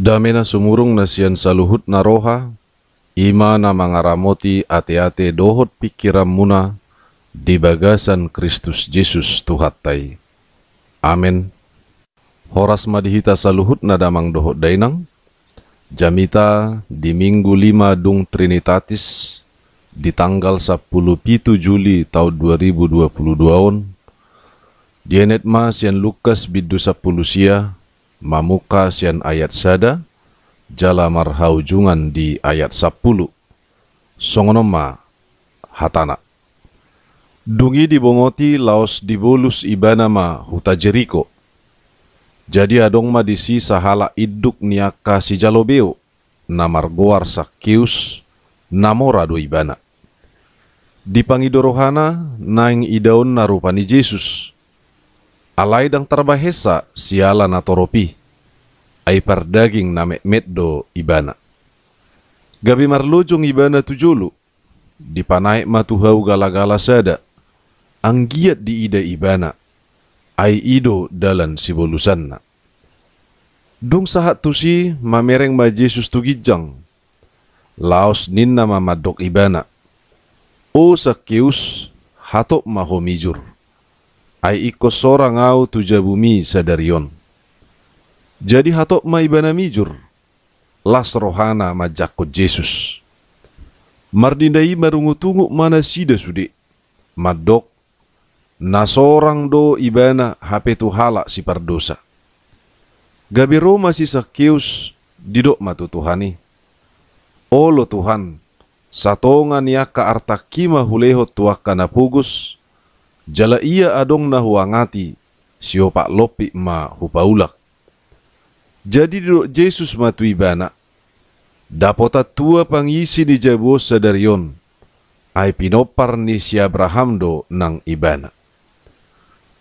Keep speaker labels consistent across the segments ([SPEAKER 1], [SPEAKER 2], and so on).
[SPEAKER 1] na sumurung nasian saluhut naroha, na mangaramoti ate-ate dohot pikiram muna di bagasan Kristus Yesus Tuhatai. Amin. Horas madihita saluhut nadamang dohot dainang, jamita di minggu lima dung Trinitatis, di tanggal 10 pitu Juli tahun 2022 on, Dienet ma Lukas bidu 10 sia, mamuka sian ayat sada jala marhaujungan di ayat 10 songonoma hatana dungi dibongoti laos dibolus ibanama huta jeriko jadi adong ma disi sahala iduk niaka si jalobeo namar goar sakius namora do ibana pangidorohana naing idaun narupani Jesus alai dang terbahesa siala natoropi ay pardaging na meddo ibana. Gabi marlojong ibana tujulu, di panai matuhau gala-gala sada, ang di ida ibana, ay ido dalan sibolusanna. Dung sahat tusi mamereng ma Jesus tu gijang, laos nin ninna madok ibana, o sakius hatok mahomijur, ay ikos sorang au tuja bumi sadarion. Jadi hatok maibana mijur. Las rohana majakku Yesus. Mardindai marungu tungu mana sida sudik. Madok. Nasorang do ibana hape halak si pardosa. Gabiro masih sakius didok matu Tuhani. Olo Tuhan, satongan ya ka artakima huleho tuak kana pugus, jala ia adong na huangati, siopak lopi ma hupaulak jadi Yesus Jesus matuibana. Dapota tua pangisi di jabosa sadarion ai pinopar ni si Abraham do nang ibana.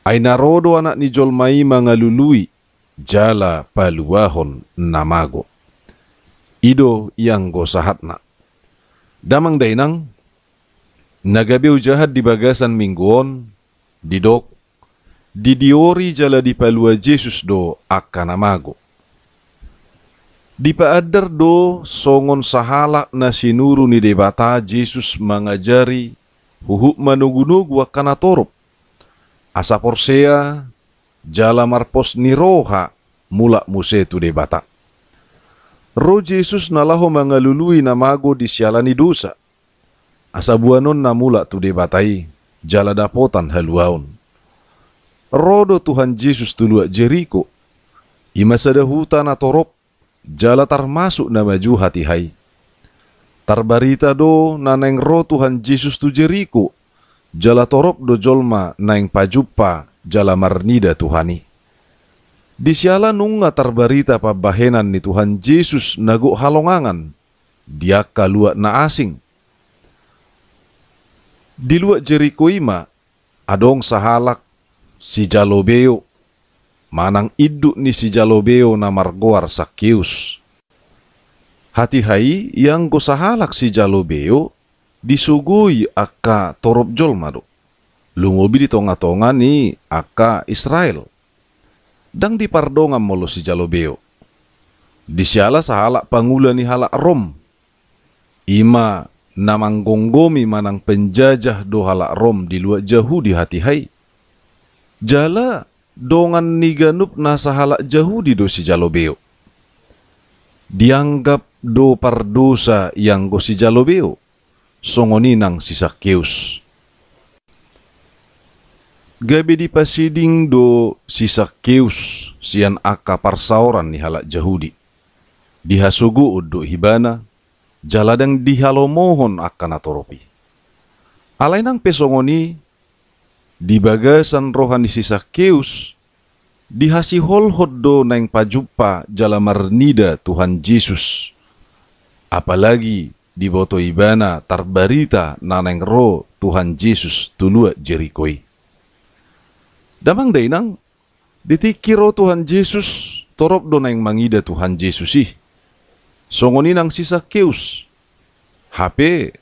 [SPEAKER 1] Ai narodo anak ni jolmai mangalului, jala paluahon namago. Ido yang go sahatna Damang dainang, nagabe ujahat di bagasan mingguon, didok, didiori jala di palua Yesus do akanamago. Di paadar do songon sahala nasinuru ni debata Jesus mengajari huhuk gua kana torup. Asa porsea jala marpos niroha mula tu debata. Ro Jesus nalaho mengalului namago sialani dosa. Asa buanon mula tu debatai jala dapotan haluaun. Rodo Tuhan Jesus tulua Jeriko. Ima sadahuta atau torop jala termasuk nama ju hati hai. Tarbarita do naneng ro Tuhan Yesus tu jeriku, jala torop do jolma naeng pajupa jala marnida Tuhani. Di siala nunga tarbarita bahenan ni Tuhan Yesus nago halongangan, dia kaluat na asing. Di luat jeriku ima, adong sahalak si jalobeo manang iduk ni si jalobeo na margoar sakius. Hatihai yang sahalak si jalobeo disugui akka torop jol madu. Lungobi di tonga-tonga ni akka Israel. Dang di pardongan molo si jalobeo. siala sahalak pangula ni halak Rom. Ima namang gonggomi manang penjajah dohalak Rom di luar jahu di hati hai. Jala dongan niganup jauh jahudi dosi jalobeo. Dianggap do pardosa yang gosi jalobeo, sisa keus. Gabe di pasiding do keus sian aka parsaoran ni halak jahudi. Dihasugu udo hibana, jaladang dihalomohon akan atoropi. Alainang pesongoni di bagasan rohani sisa keus, di hasihol hoddo neng pajupa marnida Tuhan Yesus. Apalagi di boto ibana tarbarita naneng ro Tuhan Yesus tulua jerikoi. Damang dainang, ditikiro Tuhan Yesus torop do neng mangida Tuhan Yesus sih. Songoni nang sisa keus. HP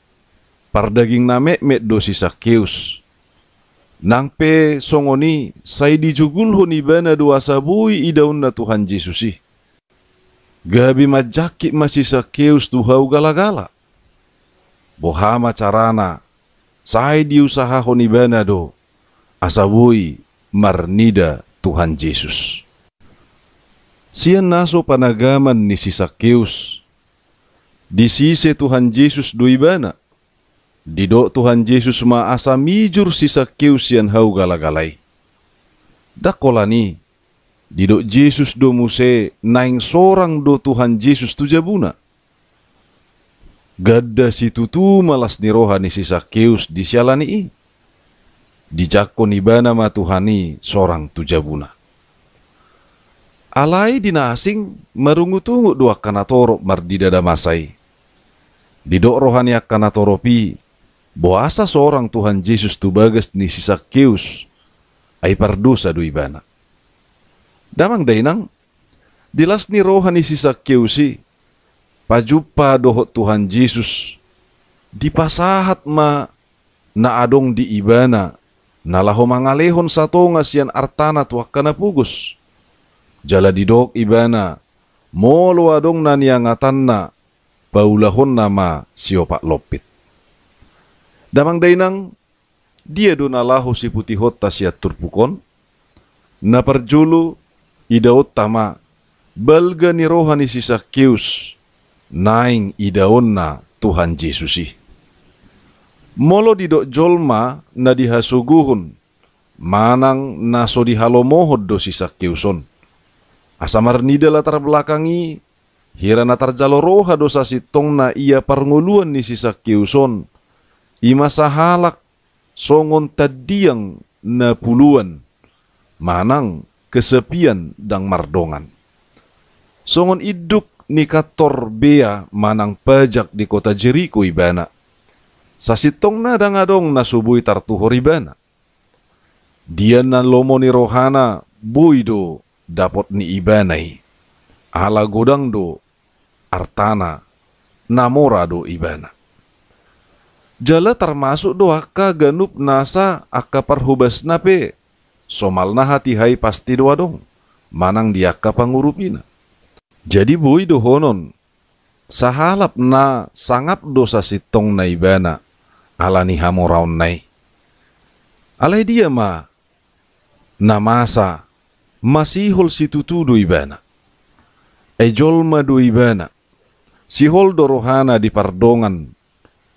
[SPEAKER 1] pardaging name met do sisa keus nangpe songoni sai dijugul bana dua sabui na Tuhan i. Gabi majaki masih sakeus tuha ugalagala. Bohama carana sai huni bana do asabui marnida Tuhan Yesus. Sian naso panagaman ni si Sakeus. Di sisi Tuhan Yesus duibana. Dido Tuhan Yesus ma asa mijur sisa kiusian hau galagalai. galai Dakolani, dido Yesus do muse naing sorang do Tuhan Yesus tujabuna. Gada situ tu malas ni rohani sisa kius disialani i. Dijakon nibana ma Tuhani sorang tujabuna. Alai dina asing merungu tunggu dua kanatoro mardidada masai. Didok rohani kanatoropi Boasa seorang Tuhan Yesus tu bagas ni sisa keus, ay pardusa do ibana. Damang dainang, dilas ni rohani si Sakeus si, pajupa doho Tuhan Yesus, dipasahat ma na adong di ibana, nalaho mangalehon satonga ngasian artana tuakana pugus. Jala didok ibana, molo adong naniangatan na, paulahon nama siopak lopit. Damang dainang dia donalahu si hota tasiat turpukon na perjulu idaot tama belga ni rohani sisa kius naing idaonna Tuhan Yesusi. Molo didok jolma na dihasuguhun manang naso dihalomohod do sisa kiuson. Asamar nida latar belakangi hirana tarjalo roha dosa si tongna ia parnguluan ni sisa kiuson imasa halak songon tadiang na puluan manang kesepian dang mardongan. Songon iduk nikator bea manang pajak di kota Jeriko ibana. Sasitong na adong na subui tartuhor ibana. Dia na lomo ni rohana buido dapot ni ibanai. Ala godang do artana namora do ibana jala termasuk doa ka ganup nasa akka perhubas nape somalna hati hai pasti doa dong manang diakka pangurupina jadi boy dohonon sahalap na sangap dosa sitong naibana alani hamoraun nai alai dia ma namasa Masihul situtu ibana. ejol ma do ibana. sihol dorohana di pardongan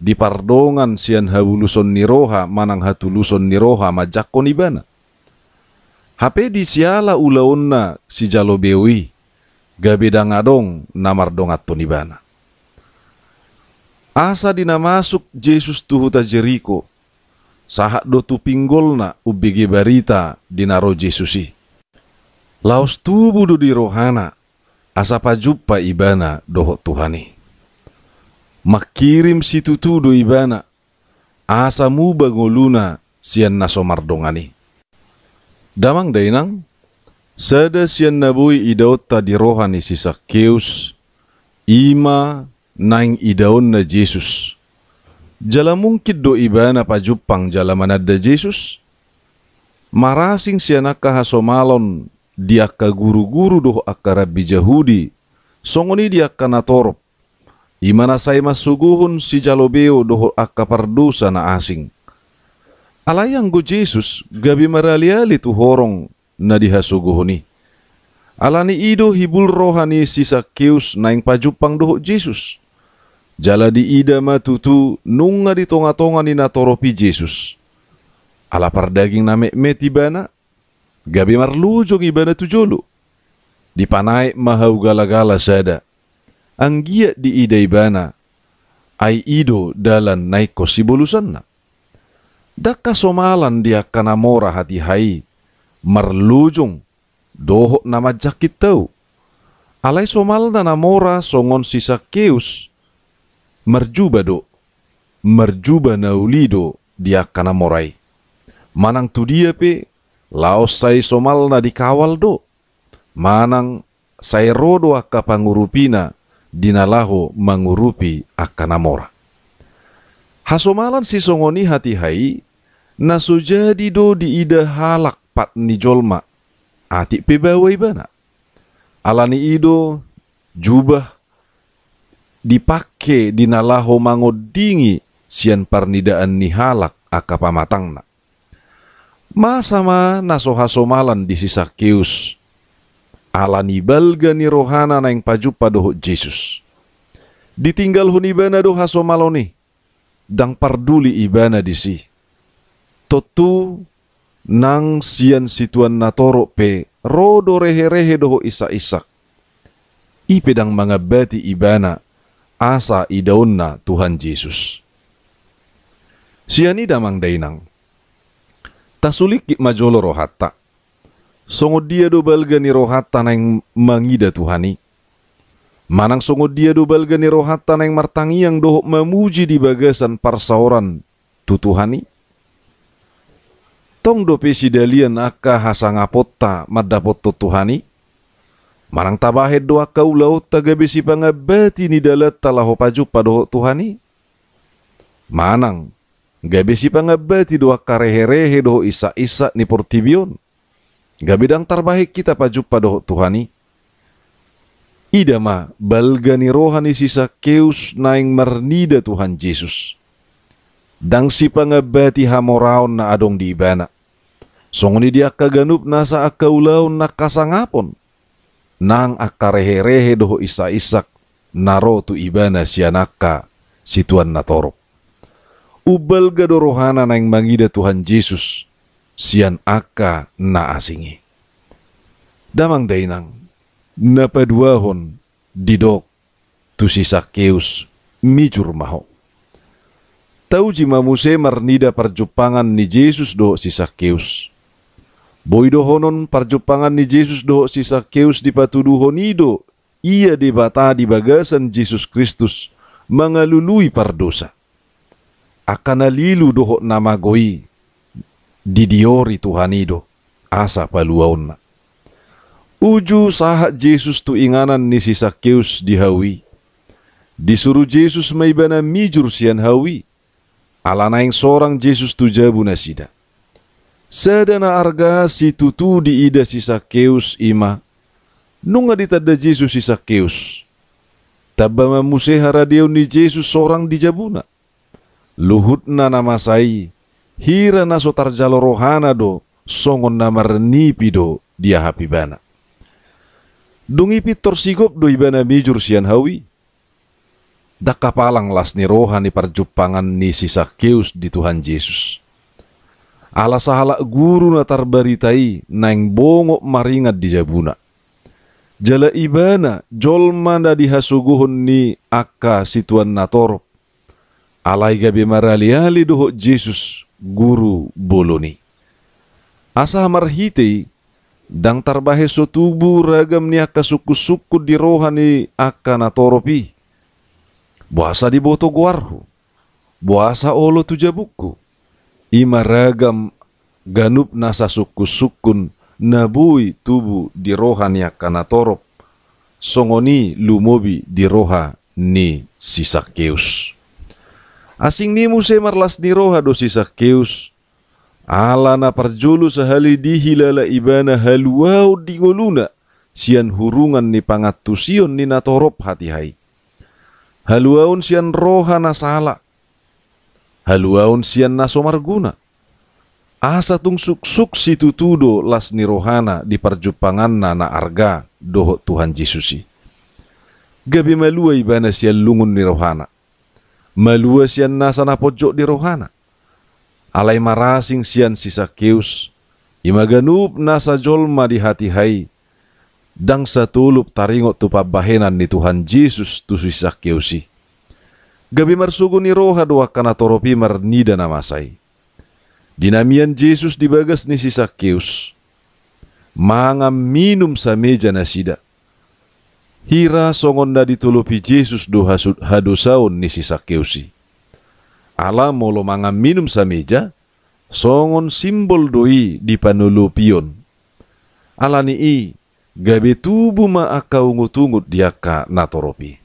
[SPEAKER 1] di pardongan sian hauluson niroha manang hatuluson niroha majakko nibana. Hape di siala ulaunna si jalo bewi gabeda ngadong namardongat to nibana. Asa dina masuk Yesus tuhuta Jeriko sahak do tu pinggolna ubigi barita dinaro Yesusi. Laos tubudu di rohana asa pajupa ibana dohok Tuhani makirim do ibana asamu bagoluna sian nasomardongani. Damang dainang, sada sian nabui idaota di rohani sisa sakeus ima nang idaon na Jesus. Jala mungkit do ibana pajupang jala manada Jesus, marasing sianaka hasomalon dia ka guru-guru doh akara Jahudi, songoni dia kana torop, Imana imanasai masuguhun si jalobeo doho akapardu na asing. go Jesus gabi maraliali tu horong na dihasuguhuni. Alani ido hibul rohani sisa kius naing pajupang doho Jesus. Jala di ida matutu nunga di tonga-tonga ni natoropi Jesus. Ala pardaging na metibana, gabi marlujong ibana tujolo. Dipanai mahau gala-gala sada anggia di bana, ai ido dalan naiko sibolusanna. Daka somalan dia kana mora hati hai, merlujung dohok nama jakit tau. Alai somal na mora songon sisa keus, merjuba do, merjuba naulido dia kana morai. Manang tu dia pe, laos sai somal na dikawal do. Manang sai rodo pangurupina dinalaho mangurupi akanamora. Hasomalan si songoni hati hai, nasujadi do diida halak pat ni jolma, ati pebawai bana. Alani ido jubah dipake dinalaho mangodingi sian parnidaan ni halak akapamatangna. Masama naso hasomalan di sisa kius alani gani rohana naeng pajupa doho Jesus. Ditinggal hunibana do haso maloni, dang parduli ibana disi. Totu nang sian situan natoro pe rodo rehe-rehe doho isa-isak. Ipedang mangabati ibana asa idaunna Tuhan Yesus. Sianida mang dainang. Tasulikik majolo rohata songo dia do balga ni rohat tanang mangida Tuhani. Manang songo dia do balga ni rohat tanang martangi yang dohok memuji di bagasan parsauran tu Tuhani. Tong do dalian aka hasangapota madapot tu Tuhani. Manang tabahed doa kau laut tagabesi pangabati ni dalat talaho paju padohok Tuhani. Manang gabesi pangabati doa kareherehe doho isa-isa ni portibion Gak bidang terbaik kita pajup pada Tuhani. Ida ma balgani rohani sisa keus naing mernida Tuhan Yesus. Dang si pangabati hamoraon na adong di ibana. Songoni dia kaganup nasa akaulaun na kasangapon. Nang akarehe-rehe doho isa-isak naro tu ibana Tuhan situan natorok. Ubal gadorohana naing mangida Tuhan Yesus sian aka na asingi. Damang dainang, napaduahon didok tu sisa keus mijur maho. Tau jima muse marnida perjupangan ni Jesus do sisa keus. Boido honon perjupangan ni Jesus do sisa keus dipatuduh honido. Ia dibata di bagasan Jesus Kristus mengalului pardosa. Akan alilu doho nama goi didiori Tuhanido asa paluaonna. Uju sahat Yesus tu inganan ni si Sakeus di Disuruh Yesus maibana mijur sian hawi. Alana yang seorang Yesus tu jabu nasida. Sedana arga si tutu diida ida si Sakeus ima. Nunga ditada Jesus si Sakeus. Tabama musehara dia ni Jesus seorang di jabuna. Luhut nama saya hira naso tarjalo rohana do songon nama nipi do dia hapi bana dungipi sigop do ibana bijur sian hawi dak kapalang las ni rohani parjupangan ni sisa keus di Tuhan Yesus ala sahala guru na tarbaritai naeng bongo maringat di jabuna jala ibana jolmanda na dihasuguhun ni akka situan natorop alai gabe marali ali doho Yesus guru boloni. Asa marhite dang tarbahe so tubuh ragam ni suku suku di rohani akan atoropi. Buasa di boto guarhu, buasa olo tuja buku. Ima ragam ganup nasa suku-sukun nabui tubuh di rohani akan atorop. Songoni lumobi di roha ni sisakeus. Assim nimus marlas niroha dosi sakkeus. Alana perjulu sahali dihilala ibana haluau goluna. Sian hurungan ni pangatusion ni natorop hati-hai. Haluaun sian roha nasala. Haluaun sian nasomarguna. Asa tung suk-suk situ tudo las nirohana di perjupangan nana arga dohok Tuhan Yesusi. Gabi malua ibana sian lungun nirohana malua sian nasana pojok di rohana. Alai marasing sian sisa kius, imaganup nasa jolma di hati hai. Dang satulup taringot tupa bahenan ni Tuhan Yesus tu sisa keusi. Gabi marsugu ni roha doa kana toropi marnida namasai. Dinamian Yesus dibagas ni sisa keus, Mangam minum sa meja nasida hira songonda ditulupi Jesus do hadusaun nisi sakeusi. Ala molo mangam minum sa meja, songon simbol doi dipanulupion. Ala ni i, gabe tubuh ma aka ungut di diaka natoropi.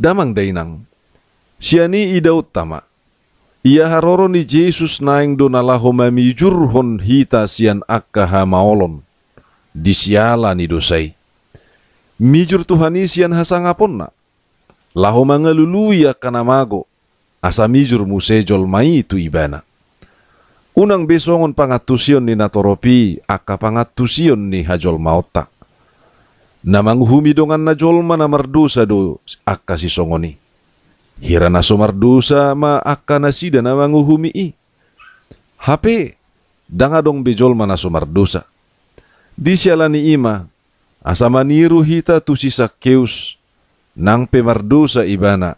[SPEAKER 1] Damang dainang, siani ida utama, ia haroro ni Jesus naing nalaho mami jurhon hita sian akka hamaolon, disiala ni dosai mijur isian sian hasangaponna. Laho mangaluluya kanamago, asa mijur musejol mai tu ibana. Unang besongon pangatusion ni natoropi, aka pangatusion ni hajol maota. Namanghumi dongan na jolma na mardusa do akka si songoni. Hirana mardusa ma akka nasida namang humi i. HP, dangadong bejolma na sumardusa. Disialani ima, maniru hita tusisa keus, nang pemardosa ibana,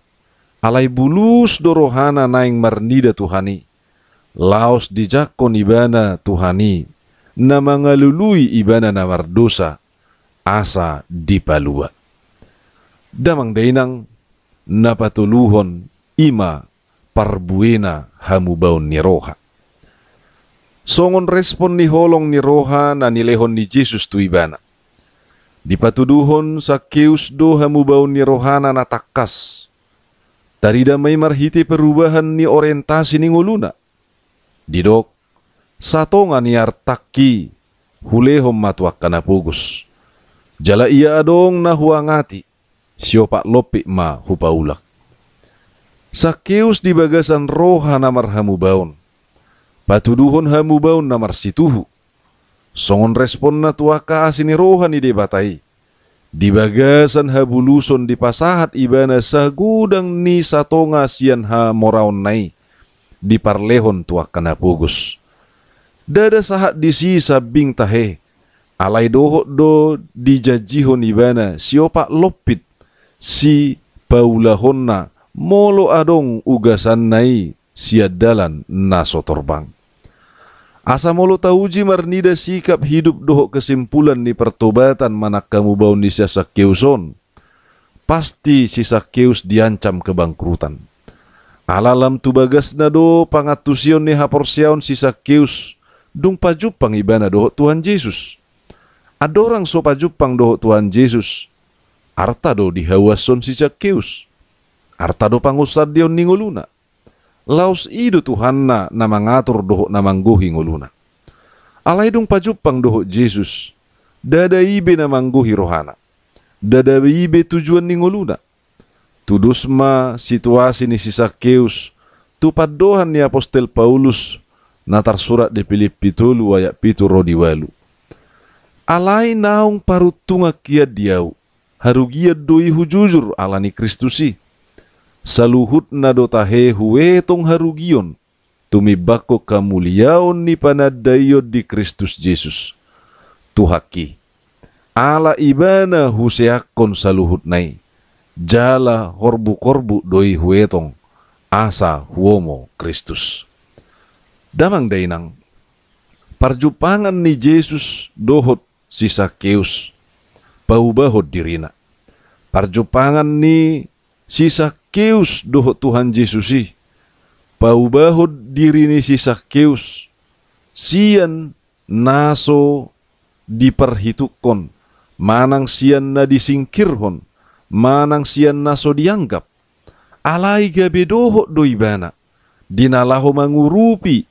[SPEAKER 1] alai bulus dorohana naing marnida Tuhani. Laos dijakon ibana Tuhani, nama ngalului ibana mardosa asa dipalua. Damang dainang, napatuluhon ima parbuena hamubaun niroha. Songon respon ni holong niroha na nilehon ni Jesus tu ibana di sa kius do hamubau ni Rohana na takas. Tarida may marhiti perubahan ni orientasi ni nguluna. Didok, satonga ni artaki hulehom matuak pugus. Jala iya adong ngati siopak lopi ma hupaulak. Sakius di bagasan rohana marhamu hamubaon. Patuduhon hamubaon namar situhu Songon respon responna ka asini rohani batai. Di bagasan habuluson di pasahat ibana sagudang ni satonga ngasian ha moraon nai. Di parlehon tua kana pugus. Dada sahat di si sabing tahe. Alai dohok do dijajihon ibana siopak lopit. Si paulahonna molo adong ugasan nai siadalan naso torbang. Asa molo marnida sikap hidup doho kesimpulan di pertobatan manak kamu bau nisya sakyeuson. Pasti si Sakeus diancam kebangkrutan. Alalam tu bagasna doh pangatusion ni haporsiaon si Sakeus dung pajupang ibana doho Tuhan Yesus. Adorang so pajupang doho Tuhan Yesus. Arta do dihawason si Sakeus. Arta do dion ninguluna Laus idu Tuhanna na mangatur doho na mangguhi nguluna. dong pajupang doho Jesus, dada ibe namang mangguhi rohana, dada ibe tujuan ni nguluna. Tudusma situasi ni tupad tupadohan ni Apostel Paulus, natar surat di Filipi tulu wayak pitu rodi walu. Alai naung parutunga kia diau, harugia doi hujujur alani Kristusi Saluhut dotahe huwe tong harugion, tumibako kamuliaon ni panadayo di Kristus Yesus. Tuhaki, ala ibana huseakon saluhutnai, jala horbu-korbu doi huetong, asa huomo Kristus. Damang dainang, parjupangan ni Yesus dohot sisa keus, bau-bahot dirina. Parjupangan ni sisa Sakeus doh Tuhan Yesus paubahud diri ni si Sakeus. sian naso diperhitukon manang sian na disingkirhon manang sian naso dianggap alai gabe doho doibana dinalaho mangurupi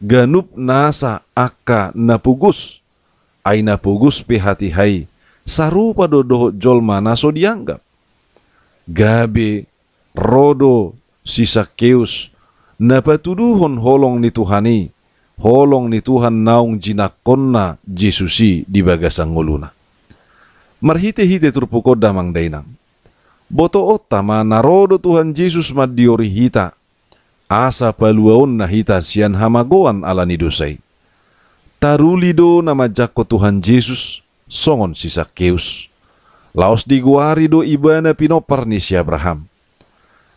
[SPEAKER 1] ganup nasa akka napugus ai napugus pihati hai sarupa dodoho jolma naso dianggap gabe rodo sisa keus patuduhon holong ni Tuhani holong ni Tuhan naung jinakonna Jesusi di bagasangoluna marhite hite turpukoda damang dainang boto otama narodo Tuhan Jesus madiori hita asa paluaon na hita sian hamagoan ala nidosai tarulido na majakko Tuhan Jesus, songon sisa keus laos diguari do ibana pinopar ni si Abraham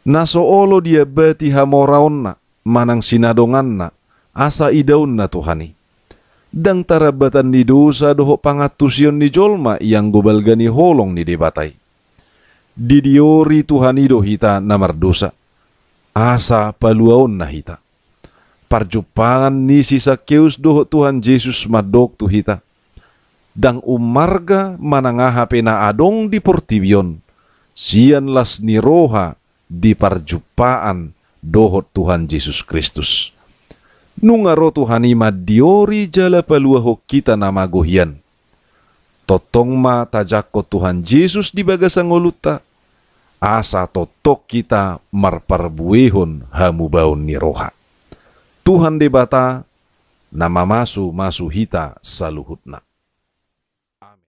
[SPEAKER 1] nasoolo dia beti hamoraonna manang sinadonganna asa idaunna Tuhani. Dang tarabatan di dosa doho pangatusion di jolma yang gobalgani holong ni debatai. Didiori Tuhan ido hita namar dosa. Asa na hita. Parjupangan ni sisa keus doho Tuhan Yesus madok tu hita. Dang umarga manangaha pena adong di portibion. Sian las niroha di perjumpaan dohot Tuhan Yesus Kristus. Nungaro Tuhan ima diori jala paluaho kita nama gohian. Totong ma tajako Tuhan Yesus di bagasangoluta. Asa totok kita marparbuehon hamu baun niroha. Tuhan debata nama masu masu hita saluhutna.